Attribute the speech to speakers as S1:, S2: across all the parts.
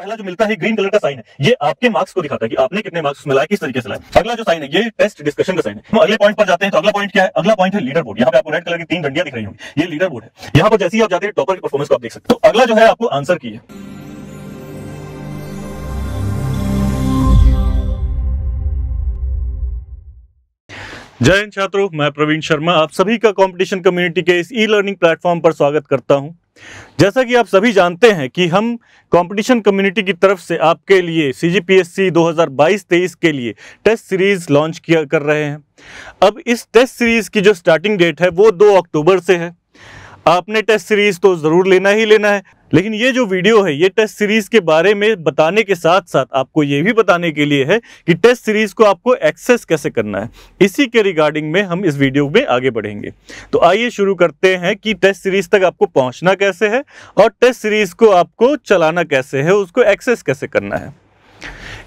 S1: पहला जो मिलता है ग्रीन कलर का साइन है ये आपके मार्क्स को दिखाता है कि आपने कितने मार्क्स उसमें किस तरीके से लाए अगला जो साइन है ये टेस्ट डिस्कशन का साइन है हम अगले पॉइंट पर जाते हैं तो अगला पॉइंट क्या है अगला पॉइंट है लीडर बोर्ड यहाँ पे आपको रेड कलर की तीन डंडिया दिख रही होंगी ये लीडर बोर्ड है यहाँ पर जैसे ही आप जाते हैं टॉपर की परफॉर्मेंस को आप देख सकते हो तो अगला जो है आपको आंसर की है जय हिंद छात्रों मैं प्रवीण शर्मा आप सभी का कंपटीशन कम्युनिटी के इस ई लर्निंग प्लेटफॉर्म पर स्वागत करता हूं जैसा कि आप सभी जानते हैं कि हम कंपटीशन कम्युनिटी की तरफ से आपके लिए सी जी पी एस सी दो हज़ार बाईस तेईस के लिए टेस्ट सीरीज़ लॉन्च किया कर रहे हैं अब इस टेस्ट सीरीज़ की जो स्टार्टिंग डेट है वो दो अक्टूबर से है आपने टेस्ट सीरीज तो ज़रूर लेना ही लेना है लेकिन ये जो वीडियो है ये टेस्ट सीरीज के बारे में बताने के साथ साथ आपको ये भी बताने के लिए है कि टेस्ट सीरीज को आपको एक्सेस कैसे करना है इसी के रिगार्डिंग में हम इस वीडियो में आगे बढ़ेंगे तो आइए शुरू करते हैं कि टेस्ट सीरीज तक आपको पहुंचना कैसे है और टेस्ट सीरीज को आपको चलाना कैसे है उसको एक्सेस कैसे करना है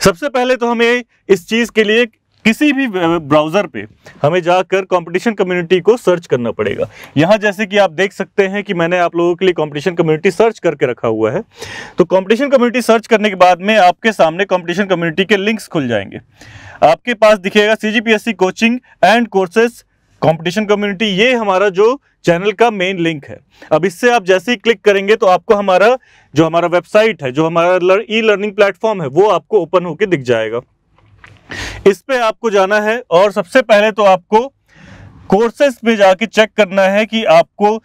S1: सबसे पहले तो हमें इस चीज़ के लिए किसी भी ब्राउज़र पे हमें जाकर कंपटीशन कम्युनिटी को सर्च करना पड़ेगा यहाँ जैसे कि आप देख सकते हैं कि मैंने आप लोगों के लिए कंपटीशन कम्युनिटी सर्च करके रखा हुआ है तो कंपटीशन कम्युनिटी सर्च करने के बाद में आपके सामने कंपटीशन कम्युनिटी के लिंक्स खुल जाएंगे आपके पास दिखेगा C coaching and courses competition community ये हमारा जो चैनल का मेन लिंक है अब इससे आप जैसे ही क्लिक करेंगे तो आपको हमारा जो हमारा वेबसाइट है जो हमारा ई लर्निंग प्लेटफॉर्म है वो आपको ओपन होकर दिख जाएगा इस पर आपको जाना है और सबसे पहले तो आपको कोर्सेस में जाके चेक करना है कि आपको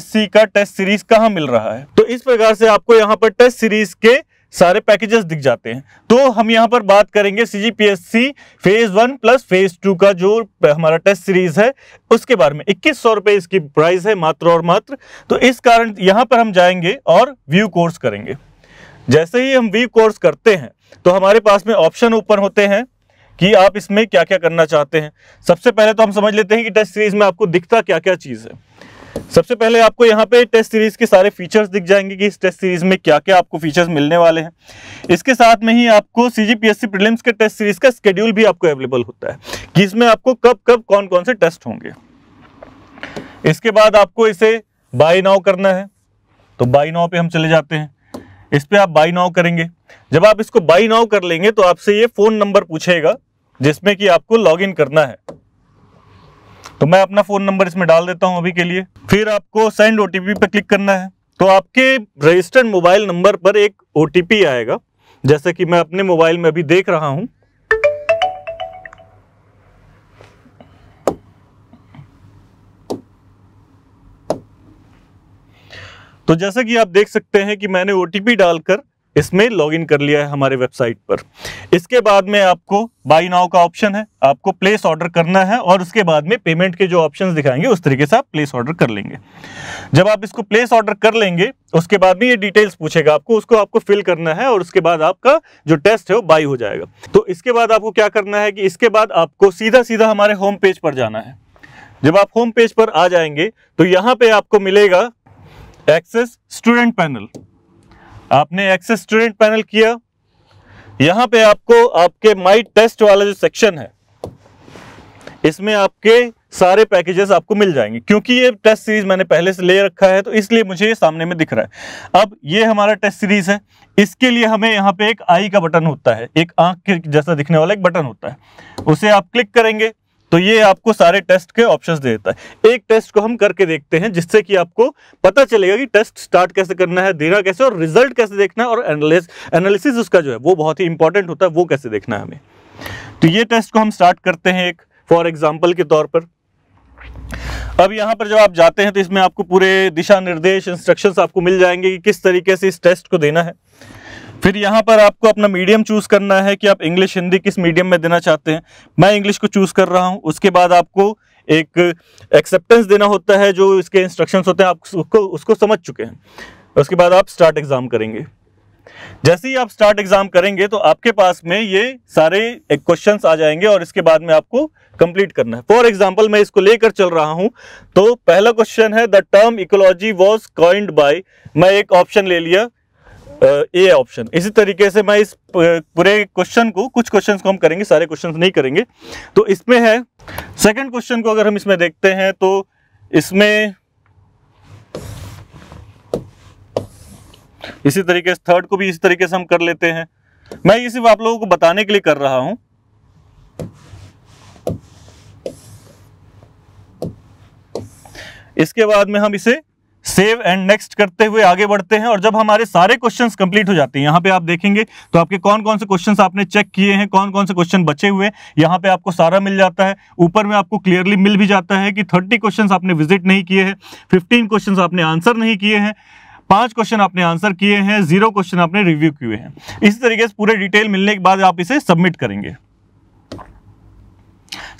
S1: सी का टेस्ट सीरीज कहाँ मिल रहा है तो इस प्रकार से आपको यहाँ पर टेस्ट सीरीज के सारे पैकेजेस दिख जाते हैं तो हम यहाँ पर बात करेंगे C phase one plus phase two का जो हमारा टेस्ट सीरीज है उसके बारे में इक्कीस सौ रुपये इसकी प्राइस है मात्र और मात्र तो इस कारण यहाँ पर हम जाएंगे और व्यू कोर्स करेंगे जैसे ही हम व्यू कोर्स करते हैं तो हमारे पास में ऑप्शन ओपन होते हैं कि आप इसमें क्या क्या करना चाहते हैं सबसे पहले तो हम समझ लेते हैं कि टेस्ट सीरीज में आपको दिखता क्या क्या चीज़ है सबसे पहले आपको यहाँ पे टेस्ट सीरीज के सारे फीचर्स दिख जाएंगे कि इस टेस्ट सीरीज में क्या क्या आपको फीचर्स मिलने वाले हैं इसके साथ में ही आपको सीजीपीएससी प्रीलिम्स के टेस्ट सीरीज का स्केड्यूल भी आपको अवेलेबल होता है कि इसमें आपको कब कब कौन कौन से टेस्ट होंगे इसके बाद आपको इसे बाई नाव करना है तो बाई नाव पे हम चले जाते हैं इस पर आप बाई नाव करेंगे जब आप इसको बाई नाव कर लेंगे तो आपसे ये फ़ोन नंबर पूछेगा जिसमें कि आपको लॉगिन करना है तो मैं अपना फ़ोन नंबर इसमें डाल देता हूं अभी के लिए फिर आपको सेंड ओटीपी पर क्लिक करना है तो आपके रजिस्टर्ड मोबाइल नंबर पर एक ओ आएगा जैसे कि मैं अपने मोबाइल में अभी देख रहा हूं तो जैसा कि आप देख सकते हैं कि मैंने ओ डालकर इसमें लॉगिन कर लिया है हमारे वेबसाइट पर इसके बाद में आपको बाई नाउ का ऑप्शन है आपको प्लेस ऑर्डर करना है और उसके बाद में पेमेंट के जो ऑप्शंस दिखाएंगे उस तरीके से आप प्लेस ऑर्डर कर लेंगे जब आप इसको प्लेस ऑर्डर कर लेंगे उसके बाद में ये डिटेल्स पूछेगा आपको उसको आपको फिल करना है और उसके बाद आपका जो टेस्ट है वो बाई हो जाएगा तो इसके बाद आपको क्या करना है कि इसके बाद आपको सीधा सीधा हमारे होम पेज पर जाना है जब आप होम पेज पर आ जाएंगे तो यहाँ पे आपको मिलेगा एक्सेस स्टूडेंट पैनल आपने एक्सेस स्टूडेंट पैनल किया यहाँ पे आपको आपके माई टेस्ट वाला जो सेक्शन है इसमें आपके सारे पैकेजेस आपको मिल जाएंगे क्योंकि ये टेस्ट सीरीज मैंने पहले से ले रखा है तो इसलिए मुझे ये सामने में दिख रहा है अब ये हमारा टेस्ट सीरीज है इसके लिए हमें यहाँ पे एक आई का बटन होता है एक आंख के जैसा दिखने वाला एक बटन होता है उसे आप क्लिक करेंगे तो ये आपको सारे टेस्ट के ऑप्शन देता है एक टेस्ट को हम करके देखते हैं जिससे कि आपको पता चलेगा कि टेस्ट स्टार्ट कैसे करना है देना कैसे और रिजल्ट कैसे देखना है और एनालिस एनालिसिस उसका जो है वो बहुत ही इंपॉर्टेंट होता है वो कैसे देखना है हमें तो ये टेस्ट को हम स्टार्ट करते हैं एक फॉर एग्जाम्पल के तौर पर अब यहाँ पर जब आप जाते हैं तो इसमें आपको पूरे दिशा निर्देश इंस्ट्रक्शन आपको मिल जाएंगे कि किस तरीके से इस टेस्ट को देना है फिर यहाँ पर आपको अपना मीडियम चूज़ करना है कि आप इंग्लिश हिंदी किस मीडियम में देना चाहते हैं मैं इंग्लिश को चूज़ कर रहा हूँ उसके बाद आपको एक एक्सेप्टेंस देना होता है जो इसके इंस्ट्रक्शंस होते हैं आप उसको उसको समझ चुके हैं उसके बाद आप स्टार्ट एग्ज़ाम करेंगे जैसे ही आप स्टार्ट एग्ज़ाम करेंगे तो आपके पास में ये सारे क्वेश्चन आ जाएंगे और इसके बाद में आपको कंप्लीट करना है फॉर एग्जाम्पल मैं इसको लेकर चल रहा हूँ तो पहला क्वेश्चन है the term ecology was coined by मैं एक ऑप्शन ले लिया ए ऑप्शन इसी तरीके से मैं इस पूरे क्वेश्चन को कुछ क्वेश्चन को हम करेंगे सारे क्वेश्चन नहीं करेंगे तो इसमें है सेकेंड क्वेश्चन को अगर हम इसमें देखते हैं तो इसमें इसी तरीके से थर्ड को भी इसी तरीके से हम कर लेते हैं मैं ये सिर्फ आप लोगों को बताने के लिए कर रहा हूं इसके बाद में हम इसे सेव एंड नेक्स्ट करते हुए आगे बढ़ते हैं और जब हमारे सारे क्वेश्चंस कंप्लीट हो जाते हैं यहाँ पे आप देखेंगे तो आपके कौन कौन से क्वेश्चंस आपने चेक किए हैं कौन कौन से क्वेश्चन बचे हुए यहाँ पे आपको सारा मिल जाता है ऊपर में आपको क्लियरली मिल भी जाता है कि थर्टी क्वेश्चन आपने विजिट नहीं किए हैं फिफ्टीन क्वेश्चन आपने आंसर नहीं किए हैं पांच क्वेश्चन आपने आंसर किए हैं जीरो क्वेश्चन आपने रिव्यू किए हैं इसी तरीके से पूरे डिटेल मिलने के बाद आप इसे सबमिट करेंगे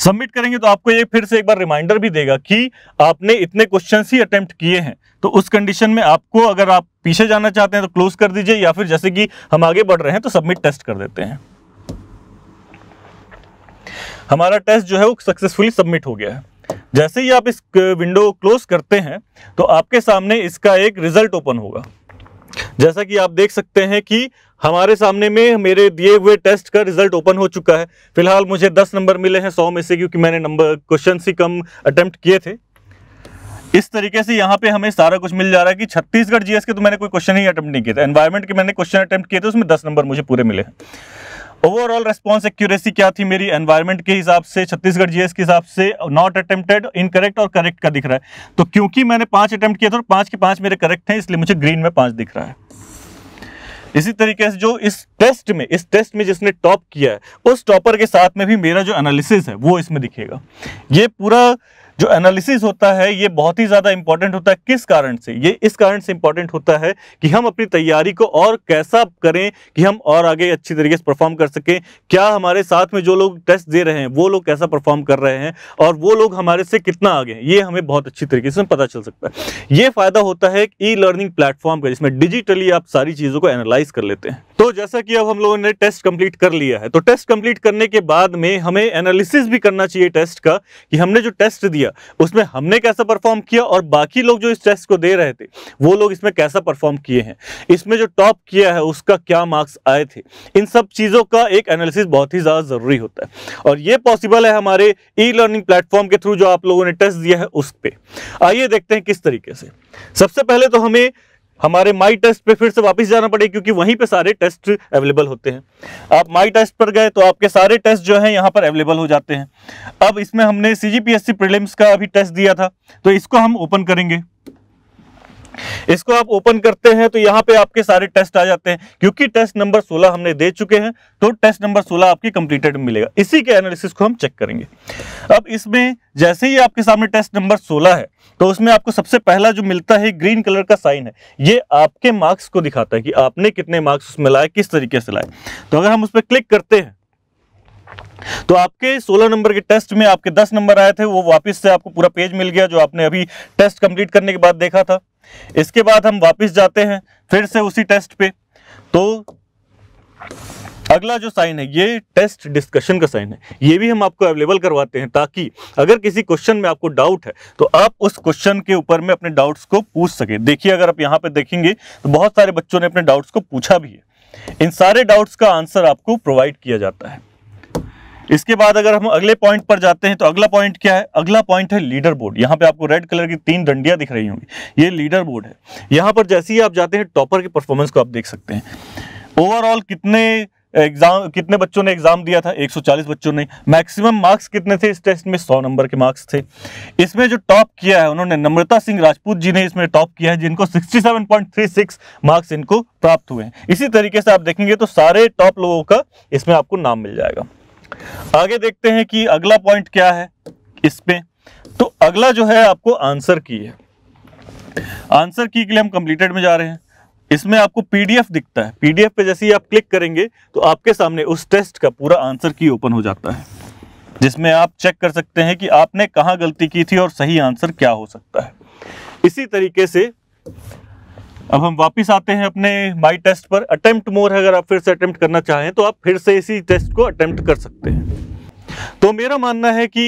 S1: सबमिट करेंगे तो आपको ये फिर से एक बार रिमाइंडर भी देगा कि आपने इतने क्वेश्चन ही अटेम्प्ट किए हैं तो उस कंडीशन में आपको अगर आप पीछे जाना चाहते हैं तो क्लोज कर दीजिए या फिर जैसे कि हम आगे बढ़ रहे हैं तो सबमिट टेस्ट कर देते हैं हमारा टेस्ट जो है वो सक्सेसफुली सबमिट हो गया है जैसे ही आप इस विंडो क्लोज करते हैं तो आपके सामने इसका एक रिजल्ट ओपन होगा जैसा कि आप देख सकते हैं कि हमारे सामने में मेरे दिए हुए टेस्ट का रिजल्ट ओपन हो चुका है फिलहाल मुझे 10 नंबर मिले हैं 100 में से क्योंकि मैंने नंबर क्वेश्चन ही कम अटेम्प्ट किए थे इस तरीके से यहाँ पे हमें सारा कुछ मिल जा रहा है कि छत्तीसगढ़ जीएस के तो मैंने कोई क्वेश्चन ही अटैम्प्ट नहीं किया था एनवायरमेंट के मैंने क्वेश्चन अटैम्प्ट किए थे उसमें दस नंबर मुझे पूरे मिले ओवरऑल रेस्पॉन्स एक्यूरेसी क्या थी मेरी एनवायरमेंट के हिसाब से छत्तीसगढ़ जीएस के हिसाब से नॉट अटेम्प्टेड इनकरेक्ट और करेक्ट का दिख रहा है तो क्योंकि मैंने पांच अटेम्प्ट किए थे और पांच के पांच मेरे करेक्ट हैं इसलिए मुझे ग्रीन में पांच दिख रहा है इसी तरीके से जो इस टेस्ट में इस टेस्ट में जिसने टॉप किया है उस टॉपर के साथ में भी मेरा जो एनालिसिस है वो इसमें दिखेगा ये पूरा जो एनालिसिस होता है ये बहुत ही ज़्यादा इंपॉर्टेंट होता है किस कारण से ये इस कारण से इंपॉर्टेंट होता है कि हम अपनी तैयारी को और कैसा करें कि हम और आगे अच्छी तरीके से परफॉर्म कर सकें क्या हमारे साथ में जो लोग टेस्ट दे रहे हैं वो लोग कैसा परफॉर्म कर रहे हैं और वो लोग हमारे से कितना आगे हैं ये हमें बहुत अच्छी तरीके से पता चल सकता है ये फ़ायदा होता है ई लर्निंग प्लेटफॉर्म का जिसमें डिजिटली आप सारी चीज़ों को एनालाइज कर लेते हैं तो जैसा कि अब हम लोगों ने टेस्ट कंप्लीट कर लिया है तो टेस्ट कंप्लीट करने के बाद में हमें एनालिसिस भी करना चाहिए टेस्ट का कि हमने जो टेस्ट दिया उसमें हमने कैसा परफॉर्म किया और बाकी लोग जो इस टेस्ट को दे रहे थे वो लोग इसमें कैसा परफॉर्म किए हैं इसमें जो टॉप किया है उसका क्या मार्क्स आए थे इन सब चीज़ों का एक एनालिसिस बहुत ही ज़्यादा ज़रूरी होता है और ये पॉसिबल है हमारे ई लर्निंग प्लेटफॉर्म के थ्रू जो आप लोगों ने टेस्ट दिया है उस पर आइए देखते हैं किस तरीके से सबसे पहले तो हमें हमारे माई टेस्ट पे फिर से वापस जाना पड़ेगा क्योंकि वहीं पे सारे टेस्ट अवेलेबल होते हैं आप माई टेस्ट पर गए तो आपके सारे टेस्ट जो है यहाँ पर अवेलेबल हो जाते हैं अब इसमें हमने सी जी प्रीलिम्स का अभी टेस्ट दिया था तो इसको हम ओपन करेंगे इसको आप ओपन करते हैं तो यहाँ पे आपके सारे टेस्ट आ जाते हैं क्योंकि टेस्ट नंबर 16 हमने दे चुके हैं तो टेस्ट नंबर 16 आपकी कंप्लीटेड मिलेगा इसी के एनालिसिस को हम चेक करेंगे अब इसमें जैसे ही आपके सामने टेस्ट नंबर 16 है तो उसमें आपको सबसे पहला जो मिलता है ग्रीन कलर का साइन है ये आपके मार्क्स को दिखाता है कि आपने कितने मार्क्स उसमें लाए किस तरीके से लाए तो अगर हम उस पर क्लिक करते हैं तो आपके 16 नंबर के टेस्ट में आपके 10 नंबर आए थे वो वापस से आपको पूरा पेज मिल गया जो आपने अभी टेस्ट कंप्लीट करने के बाद देखा था इसके बाद हम वापस जाते हैं फिर से उसी टेस्ट पे तो अगला जो साइन है ये टेस्ट डिस्कशन का साइन है ये भी हम आपको अवेलेबल करवाते हैं ताकि अगर किसी क्वेश्चन में आपको डाउट है तो आप उस क्वेश्चन के ऊपर में अपने डाउट्स को पूछ सके देखिए अगर आप यहाँ पे देखेंगे तो बहुत सारे बच्चों ने अपने डाउट्स को पूछा भी है इन सारे डाउट्स का आंसर आपको प्रोवाइड किया जाता है इसके बाद अगर हम अगले पॉइंट पर जाते हैं तो अगला पॉइंट क्या है अगला पॉइंट है लीडर बोर्ड यहाँ पे आपको रेड कलर की तीन डंडियां दिख रही होंगी ये लीडर बोर्ड है यहाँ पर जैसे ही आप जाते हैं टॉपर के परफॉर्मेंस को आप देख सकते हैं ओवरऑल कितने एग्जाम कितने बच्चों ने एग्जाम दिया था 140 बच्चों ने मैक्सिमम मार्क्स कितने थे इस टेस्ट में 100 नंबर के मार्क्स थे इसमें जो टॉप किया है उन्होंने नम्रता सिंह राजपूत जी ने इसमें टॉप किया है जिनको 67.36 मार्क्स इनको प्राप्त हुए हैं इसी तरीके से आप देखेंगे तो सारे टॉप लोगों का इसमें आपको नाम मिल जाएगा आगे देखते हैं कि अगला पॉइंट क्या है इसमें तो अगला जो है आपको आंसर की है आंसर की के लिए हम कंप्लीटेड में जा रहे हैं इसमें आपको पीडीएफ दिखता है पीडीएफ पे जैसे ही आप क्लिक करेंगे तो आपके सामने उस टेस्ट का पूरा आंसर की ओपन हो जाता है जिसमें आप चेक कर सकते हैं कि आपने कहा गलती की थी और सही आंसर क्या हो सकता है इसी तरीके से अब हम वापस आते हैं अपने माई टेस्ट पर अटेम्प्ट मोर है अगर आप फिर से अटेम्प्ट करना चाहें तो आप फिर से इसी टेस्ट को अटेम्प्ट कर सकते हैं तो मेरा मानना है कि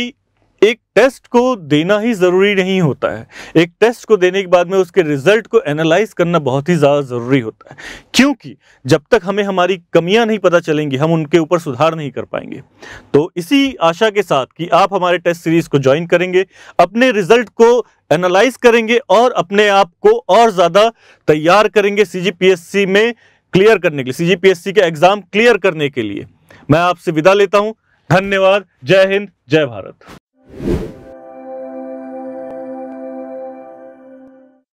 S1: एक टेस्ट को देना ही ज़रूरी नहीं होता है एक टेस्ट को देने के बाद में उसके रिजल्ट को एनालाइज करना बहुत ही ज़्यादा ज़रूरी होता है क्योंकि जब तक हमें हमारी कमियां नहीं पता चलेंगी हम उनके ऊपर सुधार नहीं कर पाएंगे तो इसी आशा के साथ कि आप हमारे टेस्ट सीरीज़ को ज्वाइन करेंगे अपने रिजल्ट को एनालाइज करेंगे और अपने आप को और ज़्यादा तैयार करेंगे सी में क्लियर करने के लिए सी के एग्ज़ाम क्लियर करने के लिए मैं आपसे विदा लेता हूँ धन्यवाद जय हिंद जय भारत